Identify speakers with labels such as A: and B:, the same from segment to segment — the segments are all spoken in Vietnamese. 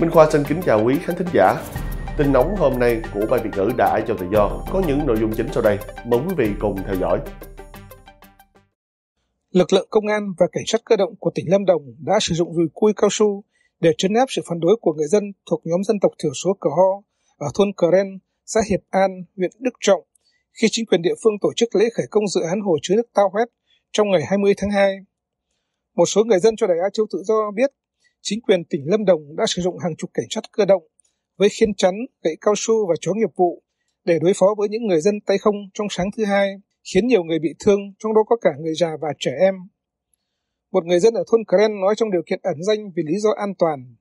A: Minh Khoa xin kính chào quý khán thính giả. Tin nóng hôm nay của Ban Việt ngữ đã cho tự do có những nội dung chính sau đây. Mời quý vị cùng theo dõi.
B: Lực lượng công an và cảnh sát cơ động của tỉnh Lâm Đồng đã sử dụng rùi cui cao su để trấn áp sự phản đối của người dân thuộc nhóm dân tộc thiểu số Cờ Ho ở thôn Cờ Ren, xã Hiệp An, huyện Đức Trọng khi chính quyền địa phương tổ chức lễ khởi công dự án hồ chứa nước Tao Huét trong ngày 20 tháng 2. Một số người dân cho đài Á Châu Tự Do biết chính quyền tỉnh Lâm Đồng đã sử dụng hàng chục cảnh sát cơ động với khiên chắn, gậy cao su và chó nghiệp vụ để đối phó với những người dân tay không trong sáng thứ hai, khiến nhiều người bị thương, trong đó có cả người già và trẻ em. Một người dân ở thôn Kren nói trong điều kiện ẩn danh vì lý do an toàn.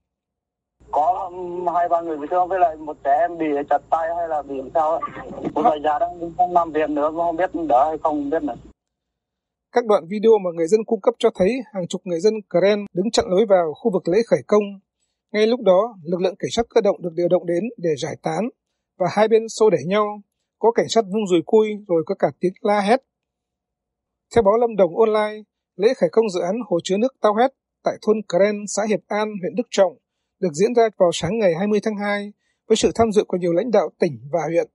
C: Có um, hai ba người bị thương với lại một trẻ em bị chặt tay hay là bị sao ấy.
B: Một người già đang, đang làm việc nữa không biết đỡ hay không biết nữa. Các đoạn video mà người dân cung cấp cho thấy hàng chục người dân Karen đứng chặn lối vào khu vực lễ khởi công. Ngay lúc đó, lực lượng cảnh sát cơ động được điều động đến để giải tán và hai bên xô đẩy nhau. Có cảnh sát vung dùi cui rồi có cả tiếng la hét. Theo báo Lâm Đồng Online, lễ khởi công dự án hồ chứa nước Tao Hét tại thôn Karen, xã Hiệp An, huyện Đức Trọng được diễn ra vào sáng ngày 20 tháng 2 với sự tham dự của nhiều lãnh đạo tỉnh và huyện.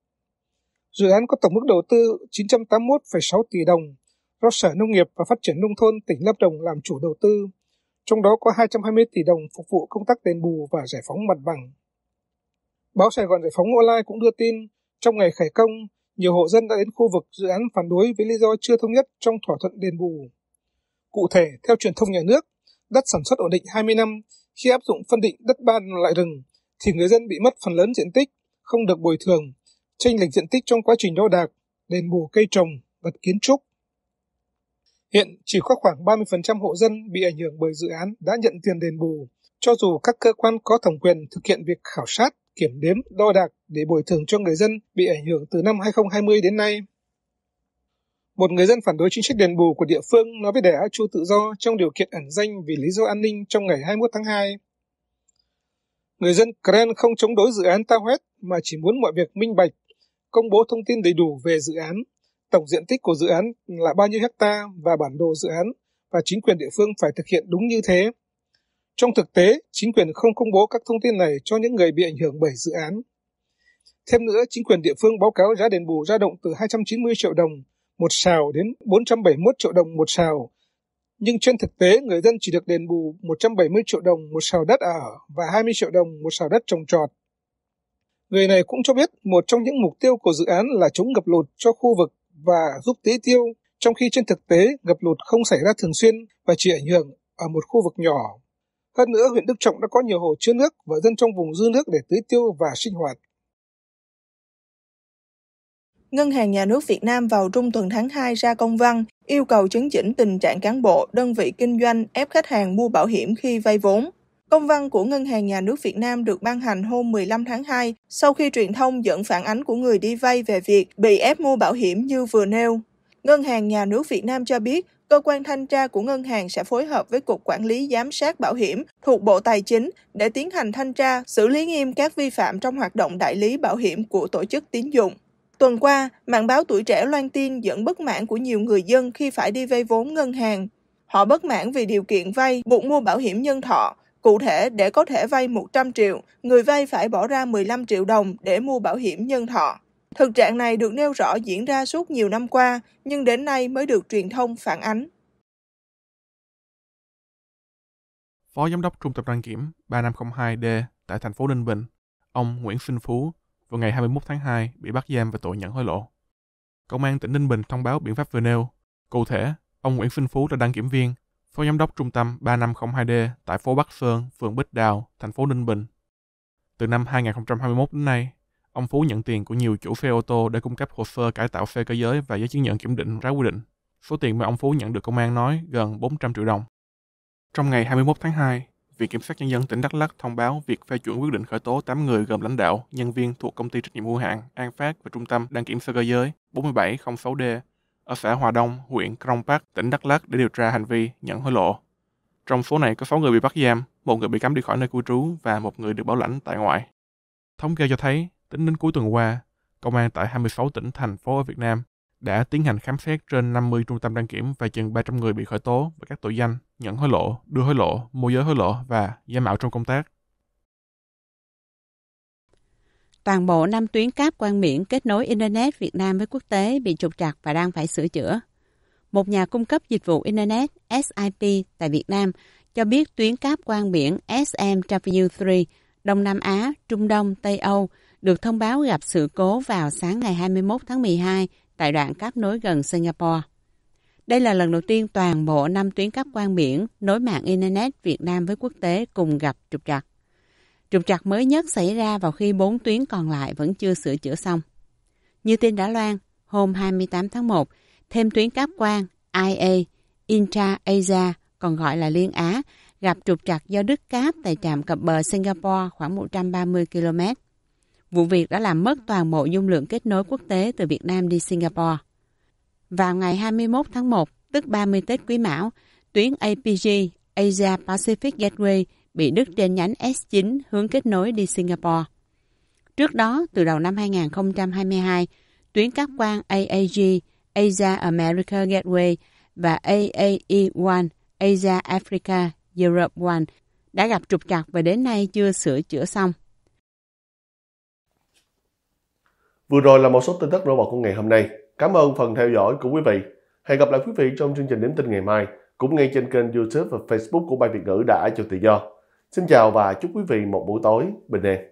B: Dự án có tổng mức đầu tư 981,6 tỷ đồng, do Sở Nông nghiệp và Phát triển Nông thôn tỉnh Lâm Đồng làm chủ đầu tư, trong đó có 220 tỷ đồng phục vụ công tác đền bù và giải phóng mặt bằng. Báo Sài Gòn Giải phóng online cũng đưa tin, trong ngày khởi công, nhiều hộ dân đã đến khu vực dự án phản đối với lý do chưa thống nhất trong thỏa thuận đền bù. Cụ thể, theo truyền thông nhà nước, đất sản xuất ổn định 20 năm, khi áp dụng phân định đất ban lại rừng, thì người dân bị mất phần lớn diện tích, không được bồi thường, tranh lệch diện tích trong quá trình đo đạc, đền bù cây trồng, vật kiến trúc. Hiện chỉ có khoảng 30% hộ dân bị ảnh hưởng bởi dự án đã nhận tiền đền bù, cho dù các cơ quan có thẩm quyền thực hiện việc khảo sát, kiểm đếm, đo đạc để bồi thường cho người dân bị ảnh hưởng từ năm 2020 đến nay. Một người dân phản đối chính sách đền bù của địa phương nói với đài Á Chu tự do trong điều kiện ẩn danh vì lý do an ninh trong ngày 21 tháng 2. Người dân Kren không chống đối dự án Tawet mà chỉ muốn mọi việc minh bạch, công bố thông tin đầy đủ về dự án, tổng diện tích của dự án là bao nhiêu hecta và bản đồ dự án và chính quyền địa phương phải thực hiện đúng như thế. Trong thực tế, chính quyền không công bố các thông tin này cho những người bị ảnh hưởng bởi dự án. Thêm nữa, chính quyền địa phương báo cáo giá đền bù dao động từ 290 triệu đồng một sào đến 471 triệu đồng một sào. Nhưng trên thực tế, người dân chỉ được đền bù 170 triệu đồng một sào đất ở và 20 triệu đồng một sào đất trồng trọt. Người này cũng cho biết một trong những mục tiêu của dự án là chống ngập lụt cho khu vực và giúp tưới tiêu, trong khi trên thực tế ngập lụt không xảy ra thường xuyên và chỉ ảnh hưởng ở một khu vực nhỏ. Hơn nữa, huyện Đức Trọng đã có nhiều hồ chứa nước và dân trong vùng dư nước để tưới tiêu và sinh hoạt.
D: Ngân hàng Nhà nước Việt Nam vào trung tuần tháng 2 ra công văn yêu cầu chấn chỉnh tình trạng cán bộ, đơn vị kinh doanh ép khách hàng mua bảo hiểm khi vay vốn. Công văn của Ngân hàng Nhà nước Việt Nam được ban hành hôm 15 tháng 2 sau khi truyền thông dẫn phản ánh của người đi vay về việc bị ép mua bảo hiểm như vừa nêu. Ngân hàng Nhà nước Việt Nam cho biết, cơ quan thanh tra của ngân hàng sẽ phối hợp với Cục Quản lý Giám sát Bảo hiểm thuộc Bộ Tài chính để tiến hành thanh tra, xử lý nghiêm các vi phạm trong hoạt động đại lý bảo hiểm của tổ chức tín dụng. Tuần qua, mạng báo Tuổi Trẻ loan tin dẫn bất mãn của nhiều người dân khi phải đi vay vốn ngân hàng. Họ bất mãn vì điều kiện vay buộc mua bảo hiểm nhân thọ, Cụ thể, để có thể vay 100 triệu, người vay phải bỏ ra 15 triệu đồng để mua bảo hiểm nhân thọ. Thực trạng này được nêu rõ diễn ra suốt nhiều năm qua, nhưng đến nay mới được truyền thông phản ánh.
A: Phó Giám đốc Trung tâm đăng kiểm 3502D tại thành phố Ninh Bình, ông Nguyễn Sinh Phú, vào ngày 21 tháng 2 bị bắt giam về tội nhận hối lộ. Công an tỉnh Ninh Bình thông báo biện pháp vừa nêu. Cụ thể, ông Nguyễn Sinh Phú là đăng kiểm viên, phó giám đốc trung tâm 3502D tại phố Bắc Sơn, phường Bích Đào, thành phố Ninh Bình. Từ năm 2021 đến nay, ông Phú nhận tiền của nhiều chủ xe ô tô để cung cấp hồ sơ cải tạo xe cơ giới và giấy chứng nhận kiểm định trái quy định. Số tiền mà ông Phú nhận được công an nói gần 400 triệu đồng. Trong ngày 21 tháng 2, Viện Kiểm sát Nhân dân tỉnh Đắk lắc thông báo việc phê chuẩn quyết định khởi tố 8 người gồm lãnh đạo, nhân viên thuộc công ty trách nhiệm hữu hạn An Phát và trung tâm đăng kiểm xe cơ giới 4706D ở xã Hòa Đông, huyện Krông Park, tỉnh Đắk Lắk để điều tra hành vi nhận hối lộ. Trong số này có 6 người bị bắt giam, một người bị cấm đi khỏi nơi cư trú và một người được bảo lãnh tại ngoại. Thống kê cho thấy, tính đến cuối tuần qua, công an tại 26 tỉnh thành phố ở Việt Nam đã tiến hành khám xét trên 50 trung tâm đăng kiểm và chừng 300 người bị khởi tố về các tội danh nhận hối lộ, đưa hối lộ, môi giới hối lộ và giả mạo trong công tác
C: toàn bộ năm tuyến cáp quang miễn kết nối Internet Việt Nam với quốc tế bị trục trặc và đang phải sửa chữa. Một nhà cung cấp dịch vụ Internet SIP tại Việt Nam cho biết tuyến cáp quang biển SMW3 Đông Nam Á, Trung Đông, Tây Âu được thông báo gặp sự cố vào sáng ngày 21 tháng 12 tại đoạn cáp nối gần Singapore. Đây là lần đầu tiên toàn bộ năm tuyến cáp quang biển nối mạng Internet Việt Nam với quốc tế cùng gặp trục trặc. Trục trặc mới nhất xảy ra vào khi bốn tuyến còn lại vẫn chưa sửa chữa xong. Như tin đã loan, hôm 28 tháng 1, thêm tuyến cáp quang IA, Intra-Asia, còn gọi là Liên Á, gặp trục trặc do đứt cáp tại trạm cập bờ Singapore khoảng 130 km. Vụ việc đã làm mất toàn bộ dung lượng kết nối quốc tế từ Việt Nam đi Singapore. Vào ngày 21 tháng 1, tức 30 Tết Quý Mão, tuyến APG, Asia Pacific Gateway, bị đứt trên nhánh S9 hướng kết nối đi Singapore. Trước đó, từ đầu năm 2022, tuyến cáp quang AAG, Asia America Gateway và AAE1, Asia Africa Europe One đã gặp trục trặc và đến nay chưa sửa chữa xong.
A: Vừa rồi là một số tin tức nổi bật của ngày hôm nay. Cảm ơn phần theo dõi của quý vị. Hẹn gặp lại quý vị trong chương trình điểm tin ngày mai, cũng ngay trên kênh YouTube và Facebook của bài Việt ngữ đã cho tự do. Xin chào và chúc quý vị một buổi tối bình an.